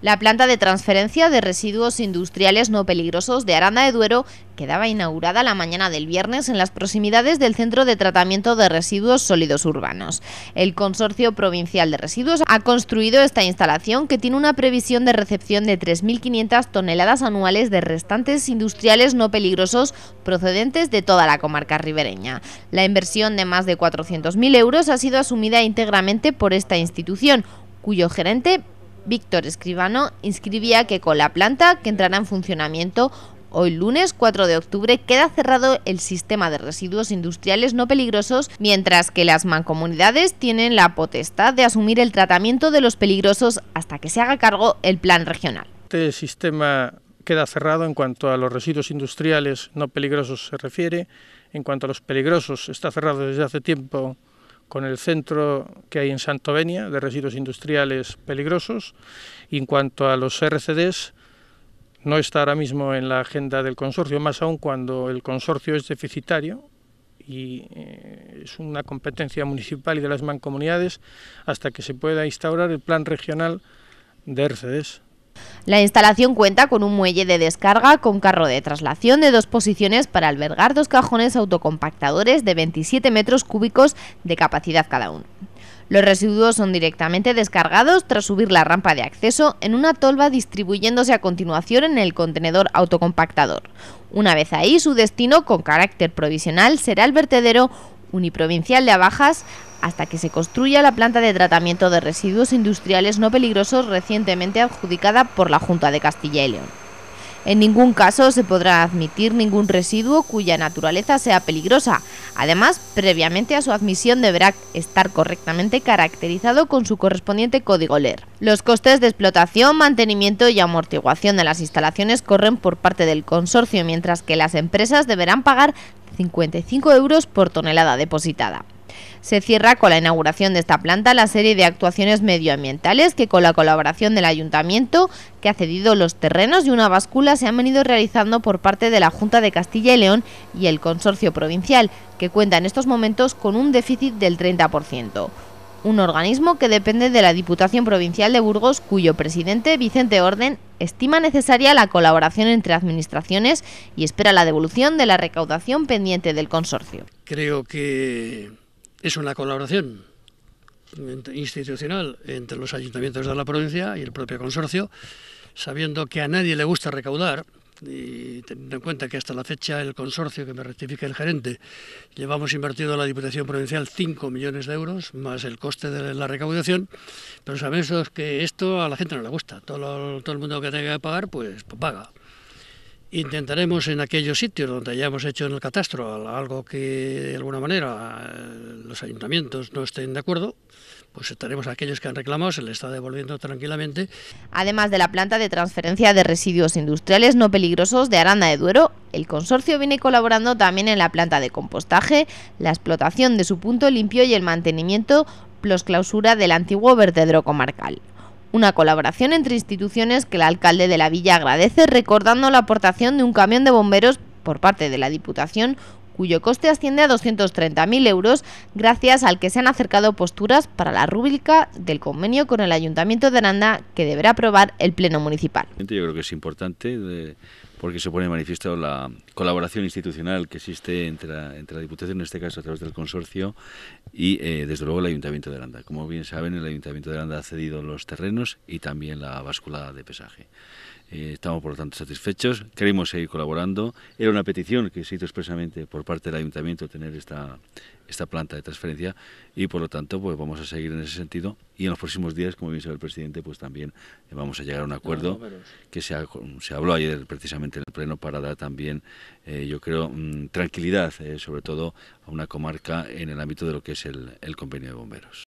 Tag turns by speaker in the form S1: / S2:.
S1: La planta de transferencia de residuos industriales no peligrosos de Aranda de Duero quedaba inaugurada la mañana del viernes en las proximidades del Centro de Tratamiento de Residuos Sólidos Urbanos. El Consorcio Provincial de Residuos ha construido esta instalación que tiene una previsión de recepción de 3.500 toneladas anuales de restantes industriales no peligrosos procedentes de toda la comarca ribereña. La inversión de más de 400.000 euros ha sido asumida íntegramente por esta institución, cuyo gerente Víctor Escribano inscribía que con la planta que entrará en funcionamiento Hoy lunes 4 de octubre queda cerrado el sistema de residuos industriales no peligrosos, mientras que las mancomunidades tienen la potestad de asumir el tratamiento de los peligrosos hasta que se haga cargo el plan regional.
S2: Este sistema queda cerrado en cuanto a los residuos industriales no peligrosos se refiere. En cuanto a los peligrosos, está cerrado desde hace tiempo con el centro que hay en Santovenia de residuos industriales peligrosos. en cuanto a los RCDs, no está ahora mismo en la agenda del consorcio, más aún cuando el consorcio es deficitario y eh, es una competencia municipal y de las mancomunidades hasta que se pueda instaurar el plan regional de
S1: RCDs. La instalación cuenta con un muelle de descarga con carro de traslación de dos posiciones para albergar dos cajones autocompactadores de 27 metros cúbicos de capacidad cada uno. Los residuos son directamente descargados tras subir la rampa de acceso en una tolva distribuyéndose a continuación en el contenedor autocompactador. Una vez ahí, su destino, con carácter provisional, será el vertedero uniprovincial de Abajas, hasta que se construya la planta de tratamiento de residuos industriales no peligrosos recientemente adjudicada por la Junta de Castilla y León. En ningún caso se podrá admitir ningún residuo cuya naturaleza sea peligrosa. Además, previamente a su admisión deberá estar correctamente caracterizado con su correspondiente código LER. Los costes de explotación, mantenimiento y amortiguación de las instalaciones corren por parte del consorcio, mientras que las empresas deberán pagar 55 euros por tonelada depositada. Se cierra con la inauguración de esta planta la serie de actuaciones medioambientales que con la colaboración del ayuntamiento, que ha cedido los terrenos y una báscula, se han venido realizando por parte de la Junta de Castilla y León y el Consorcio Provincial, que cuenta en estos momentos con un déficit del 30% un organismo que depende de la Diputación Provincial de Burgos, cuyo presidente, Vicente Orden, estima necesaria la colaboración entre administraciones y espera la devolución de la recaudación pendiente del consorcio.
S3: Creo que es una colaboración institucional entre los ayuntamientos de la provincia y el propio consorcio, sabiendo que a nadie le gusta recaudar, y teniendo en cuenta que hasta la fecha el consorcio, que me rectifica el gerente, llevamos invertido a la Diputación Provincial 5 millones de euros, más el coste de la recaudación, pero sabemos que esto a la gente no le gusta, todo, todo el mundo que tenga que pagar, pues, pues paga. Intentaremos en aquellos sitios donde hayamos hecho en el catastro algo que de alguna manera eh, los ayuntamientos no estén de acuerdo, pues estaremos a aquellos que han reclamado, se les está devolviendo tranquilamente.
S1: Además de la planta de transferencia de residuos industriales no peligrosos de Aranda de Duero, el consorcio viene colaborando también en la planta de compostaje, la explotación de su punto limpio y el mantenimiento, plus clausura del antiguo vertedero comarcal. Una colaboración entre instituciones que el alcalde de la villa agradece recordando la aportación de un camión de bomberos por parte de la Diputación cuyo coste asciende a 230.000 euros, gracias al que se han acercado posturas para la rúbrica del convenio con el Ayuntamiento de Aranda que deberá aprobar el Pleno Municipal.
S4: Yo creo que es importante porque se pone manifiesto la colaboración institucional que existe entre la, Diputación, en este caso a través del consorcio, y eh, desde luego el Ayuntamiento de Aranda. Como bien saben, el Ayuntamiento de Aranda ha cedido los terrenos y también la báscula de pesaje. Eh, estamos, por lo tanto, satisfechos. Queremos seguir colaborando. Era una petición que se hizo expresamente por parte del ayuntamiento tener esta, esta planta de transferencia y, por lo tanto, pues vamos a seguir en ese sentido. Y en los próximos días, como bien sabe el presidente, pues también vamos a llegar a un acuerdo que se, se habló ayer precisamente en el Pleno para dar también, eh, yo creo, mm, tranquilidad, eh, sobre todo a una comarca en el ámbito de lo que es el convenio de bomberos.